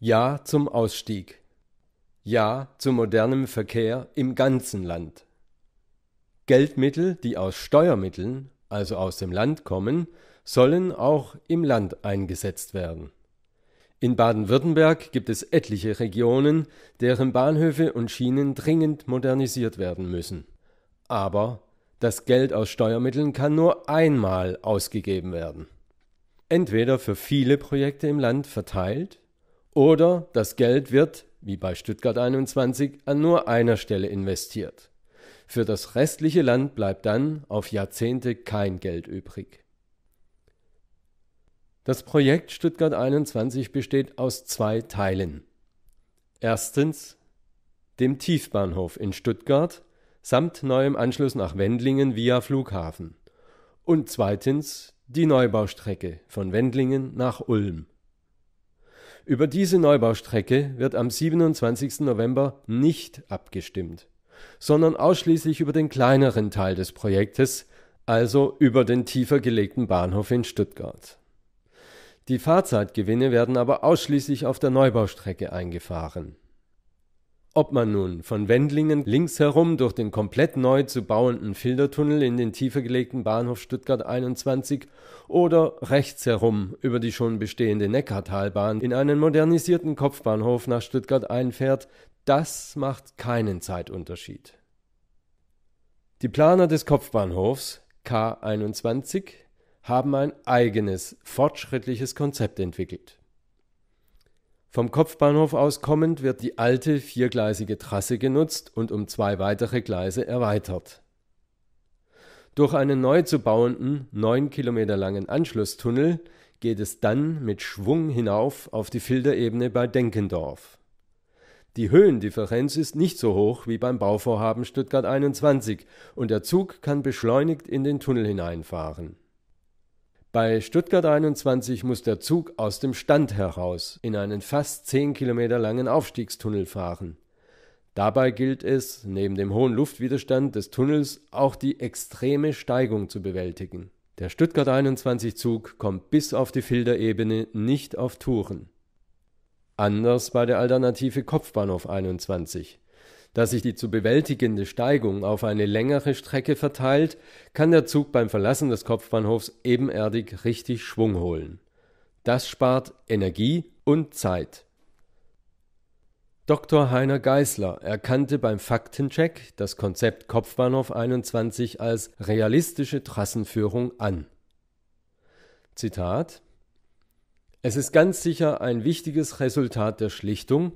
Ja zum Ausstieg. Ja zu modernem Verkehr im ganzen Land. Geldmittel, die aus Steuermitteln, also aus dem Land kommen, sollen auch im Land eingesetzt werden. In Baden-Württemberg gibt es etliche Regionen, deren Bahnhöfe und Schienen dringend modernisiert werden müssen. Aber das Geld aus Steuermitteln kann nur einmal ausgegeben werden. Entweder für viele Projekte im Land verteilt oder das Geld wird, wie bei Stuttgart 21, an nur einer Stelle investiert. Für das restliche Land bleibt dann auf Jahrzehnte kein Geld übrig. Das Projekt Stuttgart 21 besteht aus zwei Teilen. Erstens dem Tiefbahnhof in Stuttgart samt neuem Anschluss nach Wendlingen via Flughafen und zweitens die Neubaustrecke von Wendlingen nach Ulm. Über diese Neubaustrecke wird am 27. November nicht abgestimmt, sondern ausschließlich über den kleineren Teil des Projektes, also über den tiefer gelegten Bahnhof in Stuttgart. Die Fahrzeitgewinne werden aber ausschließlich auf der Neubaustrecke eingefahren ob man nun von Wendlingen links herum durch den komplett neu zu bauenden Filtertunnel in den tiefer gelegten Bahnhof Stuttgart 21 oder rechts herum über die schon bestehende Neckartalbahn in einen modernisierten Kopfbahnhof nach Stuttgart einfährt, das macht keinen Zeitunterschied. Die Planer des Kopfbahnhofs K21 haben ein eigenes fortschrittliches Konzept entwickelt. Vom Kopfbahnhof aus kommend wird die alte viergleisige Trasse genutzt und um zwei weitere Gleise erweitert. Durch einen neu zu bauenden, neun Kilometer langen Anschlusstunnel geht es dann mit Schwung hinauf auf die Filterebene bei Denkendorf. Die Höhendifferenz ist nicht so hoch wie beim Bauvorhaben Stuttgart 21 und der Zug kann beschleunigt in den Tunnel hineinfahren. Bei Stuttgart 21 muss der Zug aus dem Stand heraus in einen fast 10 Kilometer langen Aufstiegstunnel fahren. Dabei gilt es, neben dem hohen Luftwiderstand des Tunnels auch die extreme Steigung zu bewältigen. Der Stuttgart 21 Zug kommt bis auf die Filderebene nicht auf Touren. Anders bei der Alternative Kopfbahnhof 21. Da sich die zu bewältigende Steigung auf eine längere Strecke verteilt, kann der Zug beim Verlassen des Kopfbahnhofs ebenerdig richtig Schwung holen. Das spart Energie und Zeit. Dr. Heiner Geißler erkannte beim Faktencheck das Konzept Kopfbahnhof 21 als realistische Trassenführung an. Zitat Es ist ganz sicher ein wichtiges Resultat der Schlichtung,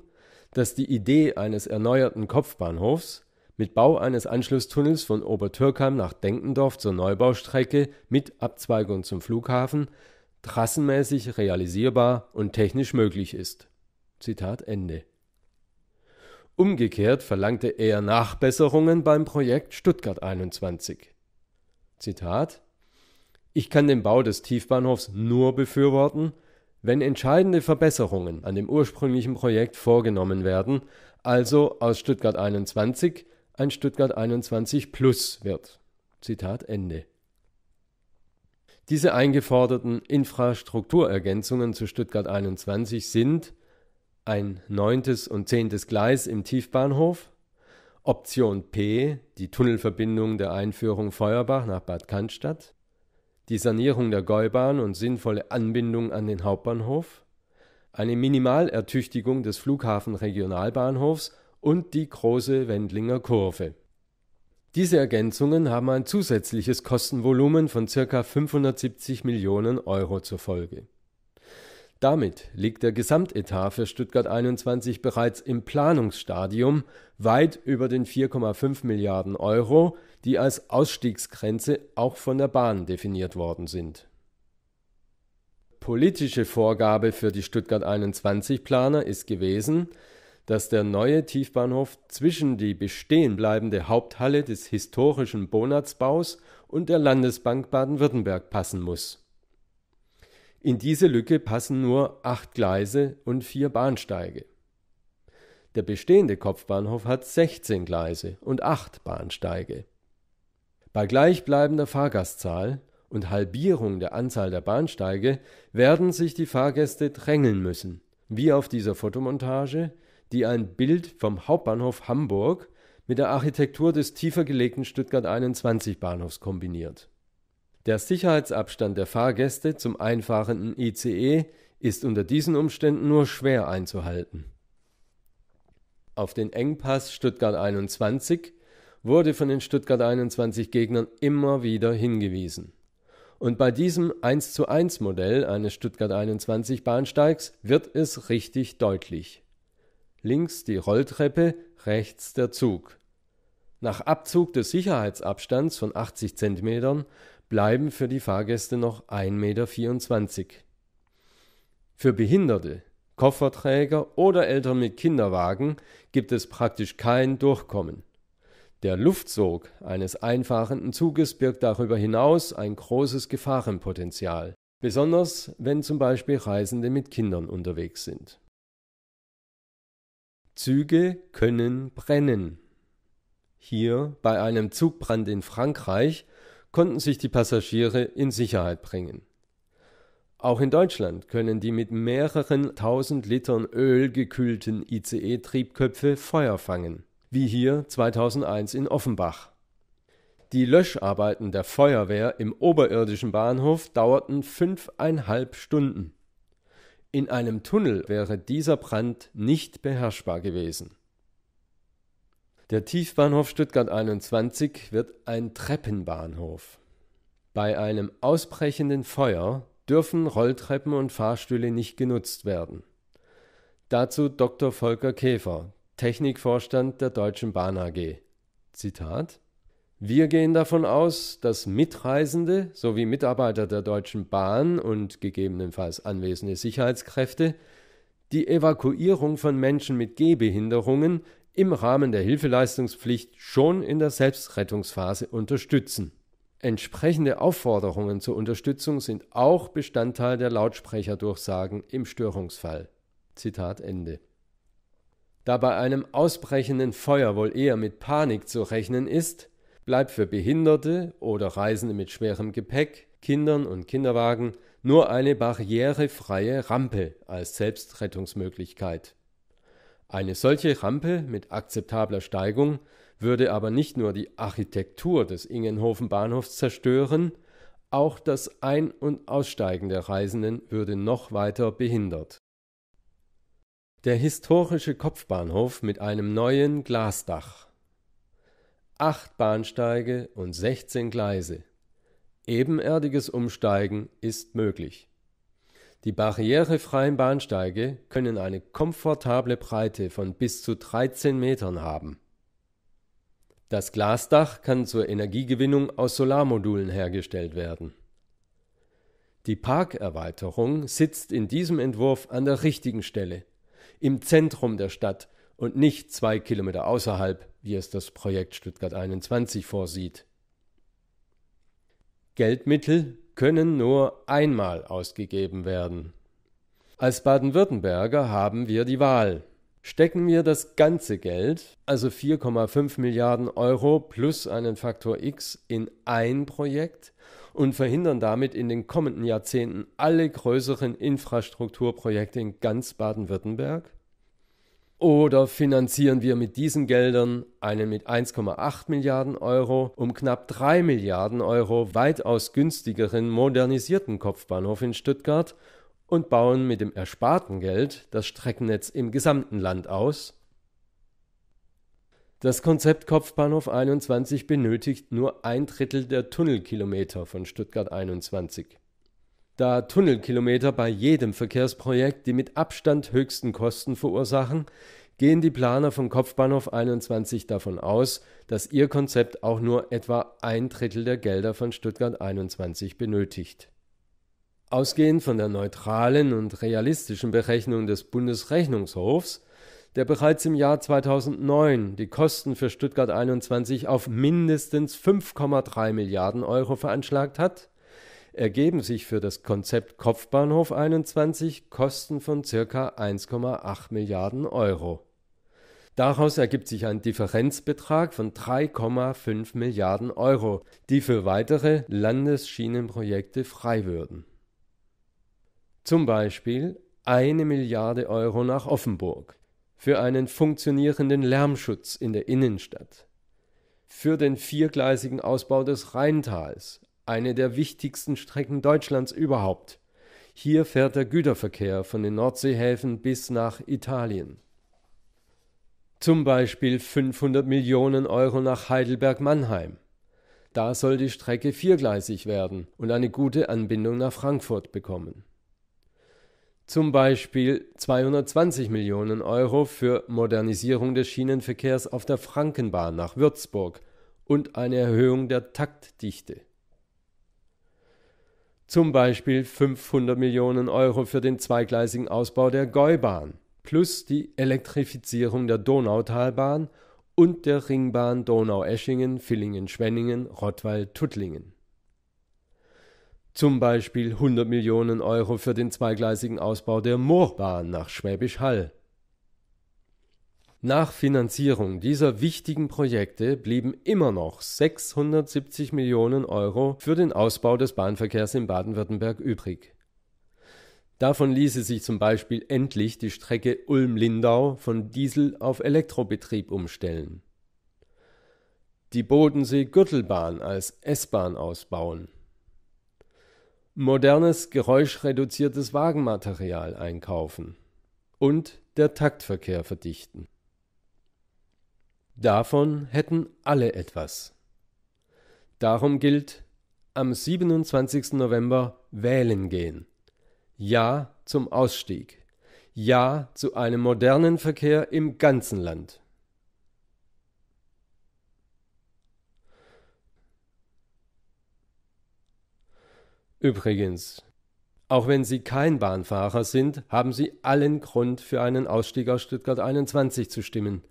dass die Idee eines erneuerten Kopfbahnhofs mit Bau eines Anschlusstunnels von Obertürkheim nach Denkendorf zur Neubaustrecke mit Abzweigung zum Flughafen trassenmäßig realisierbar und technisch möglich ist. Zitat Ende. Umgekehrt verlangte er Nachbesserungen beim Projekt Stuttgart 21. Zitat Ich kann den Bau des Tiefbahnhofs nur befürworten, wenn entscheidende Verbesserungen an dem ursprünglichen Projekt vorgenommen werden, also aus Stuttgart 21 ein Stuttgart 21 Plus wird. Zitat Ende. Diese eingeforderten Infrastrukturergänzungen zu Stuttgart 21 sind ein neuntes und zehntes Gleis im Tiefbahnhof, Option P, die Tunnelverbindung der Einführung Feuerbach nach Bad Cannstatt, die Sanierung der Gäubahn und sinnvolle Anbindung an den Hauptbahnhof, eine Minimalertüchtigung des Flughafen-Regionalbahnhofs und die große Wendlinger Kurve. Diese Ergänzungen haben ein zusätzliches Kostenvolumen von ca. 570 Millionen Euro zur Folge. Damit liegt der Gesamtetat für Stuttgart 21 bereits im Planungsstadium weit über den 4,5 Milliarden Euro, die als Ausstiegsgrenze auch von der Bahn definiert worden sind. Politische Vorgabe für die Stuttgart 21 Planer ist gewesen, dass der neue Tiefbahnhof zwischen die bestehen bleibende Haupthalle des historischen Bonatzbaus und der Landesbank Baden-Württemberg passen muss. In diese Lücke passen nur acht Gleise und vier Bahnsteige. Der bestehende Kopfbahnhof hat 16 Gleise und acht Bahnsteige. Bei gleichbleibender Fahrgastzahl und Halbierung der Anzahl der Bahnsteige werden sich die Fahrgäste drängeln müssen, wie auf dieser Fotomontage, die ein Bild vom Hauptbahnhof Hamburg mit der Architektur des tiefer gelegten Stuttgart 21 Bahnhofs kombiniert. Der Sicherheitsabstand der Fahrgäste zum einfahrenden ICE ist unter diesen Umständen nur schwer einzuhalten. Auf den Engpass Stuttgart 21 wurde von den Stuttgart 21 Gegnern immer wieder hingewiesen. Und bei diesem 1 zu 1 Modell eines Stuttgart 21 Bahnsteigs wird es richtig deutlich. Links die Rolltreppe, rechts der Zug. Nach Abzug des Sicherheitsabstands von 80 cm bleiben für die Fahrgäste noch 1,24 m. Für Behinderte, Kofferträger oder Eltern mit Kinderwagen gibt es praktisch kein Durchkommen. Der Luftsog eines einfahrenden Zuges birgt darüber hinaus ein großes Gefahrenpotenzial, besonders wenn zum Beispiel Reisende mit Kindern unterwegs sind. Züge können brennen. Hier bei einem Zugbrand in Frankreich konnten sich die Passagiere in Sicherheit bringen. Auch in Deutschland können die mit mehreren tausend Litern Öl gekühlten ICE-Triebköpfe Feuer fangen wie hier 2001 in Offenbach. Die Löscharbeiten der Feuerwehr im oberirdischen Bahnhof dauerten fünfeinhalb Stunden. In einem Tunnel wäre dieser Brand nicht beherrschbar gewesen. Der Tiefbahnhof Stuttgart 21 wird ein Treppenbahnhof. Bei einem ausbrechenden Feuer dürfen Rolltreppen und Fahrstühle nicht genutzt werden. Dazu Dr. Volker Käfer, Technikvorstand der Deutschen Bahn AG. Zitat wir gehen davon aus, dass Mitreisende sowie Mitarbeiter der Deutschen Bahn und gegebenenfalls anwesende Sicherheitskräfte die Evakuierung von Menschen mit Gehbehinderungen im Rahmen der Hilfeleistungspflicht schon in der Selbstrettungsphase unterstützen. Entsprechende Aufforderungen zur Unterstützung sind auch Bestandteil der Lautsprecherdurchsagen im Störungsfall. Zitat Ende. Da bei einem ausbrechenden Feuer wohl eher mit Panik zu rechnen ist, bleibt für Behinderte oder Reisende mit schwerem Gepäck, Kindern und Kinderwagen nur eine barrierefreie Rampe als Selbstrettungsmöglichkeit. Eine solche Rampe mit akzeptabler Steigung würde aber nicht nur die Architektur des Ingenhofen Bahnhofs zerstören, auch das Ein- und Aussteigen der Reisenden würde noch weiter behindert der historische Kopfbahnhof mit einem neuen Glasdach. Acht Bahnsteige und 16 Gleise. Ebenerdiges Umsteigen ist möglich. Die barrierefreien Bahnsteige können eine komfortable Breite von bis zu 13 Metern haben. Das Glasdach kann zur Energiegewinnung aus Solarmodulen hergestellt werden. Die Parkerweiterung sitzt in diesem Entwurf an der richtigen Stelle im Zentrum der Stadt und nicht zwei Kilometer außerhalb, wie es das Projekt Stuttgart 21 vorsieht. Geldmittel können nur einmal ausgegeben werden. Als Baden-Württemberger haben wir die Wahl. Stecken wir das ganze Geld, also 4,5 Milliarden Euro plus einen Faktor X, in ein Projekt und verhindern damit in den kommenden Jahrzehnten alle größeren Infrastrukturprojekte in ganz Baden-Württemberg? Oder finanzieren wir mit diesen Geldern einen mit 1,8 Milliarden Euro um knapp 3 Milliarden Euro weitaus günstigeren modernisierten Kopfbahnhof in Stuttgart und bauen mit dem ersparten Geld das Streckennetz im gesamten Land aus? Das Konzept Kopfbahnhof 21 benötigt nur ein Drittel der Tunnelkilometer von Stuttgart 21. Da Tunnelkilometer bei jedem Verkehrsprojekt die mit Abstand höchsten Kosten verursachen, gehen die Planer von Kopfbahnhof 21 davon aus, dass ihr Konzept auch nur etwa ein Drittel der Gelder von Stuttgart 21 benötigt. Ausgehend von der neutralen und realistischen Berechnung des Bundesrechnungshofs der bereits im Jahr 2009 die Kosten für Stuttgart 21 auf mindestens 5,3 Milliarden Euro veranschlagt hat, ergeben sich für das Konzept Kopfbahnhof 21 Kosten von circa 1,8 Milliarden Euro. Daraus ergibt sich ein Differenzbetrag von 3,5 Milliarden Euro, die für weitere Landesschienenprojekte frei würden. Zum Beispiel eine Milliarde Euro nach Offenburg, für einen funktionierenden Lärmschutz in der Innenstadt, für den viergleisigen Ausbau des Rheintals, eine der wichtigsten Strecken Deutschlands überhaupt. Hier fährt der Güterverkehr von den Nordseehäfen bis nach Italien. Zum Beispiel 500 Millionen Euro nach Heidelberg-Mannheim. Da soll die Strecke viergleisig werden und eine gute Anbindung nach Frankfurt bekommen. Zum Beispiel 220 Millionen Euro für Modernisierung des Schienenverkehrs auf der Frankenbahn nach Würzburg und eine Erhöhung der Taktdichte. Zum Beispiel 500 Millionen Euro für den zweigleisigen Ausbau der Gäubahn plus die Elektrifizierung der Donautalbahn und der Ringbahn Donau-Eschingen, Villingen-Schwenningen, Rottweil-Tuttlingen. Zum Beispiel 100 Millionen Euro für den zweigleisigen Ausbau der Moorbahn nach Schwäbisch Hall. Nach Finanzierung dieser wichtigen Projekte blieben immer noch 670 Millionen Euro für den Ausbau des Bahnverkehrs in Baden-Württemberg übrig. Davon ließe sich zum Beispiel endlich die Strecke Ulm-Lindau von Diesel auf Elektrobetrieb umstellen, die Bodensee-Gürtelbahn als S-Bahn ausbauen modernes, geräuschreduziertes Wagenmaterial einkaufen und der Taktverkehr verdichten. Davon hätten alle etwas. Darum gilt am 27. November wählen gehen. Ja zum Ausstieg. Ja zu einem modernen Verkehr im ganzen Land. Übrigens, auch wenn Sie kein Bahnfahrer sind, haben Sie allen Grund für einen Ausstieg aus Stuttgart 21 zu stimmen.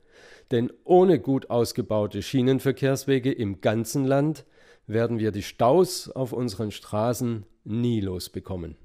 Denn ohne gut ausgebaute Schienenverkehrswege im ganzen Land werden wir die Staus auf unseren Straßen nie losbekommen.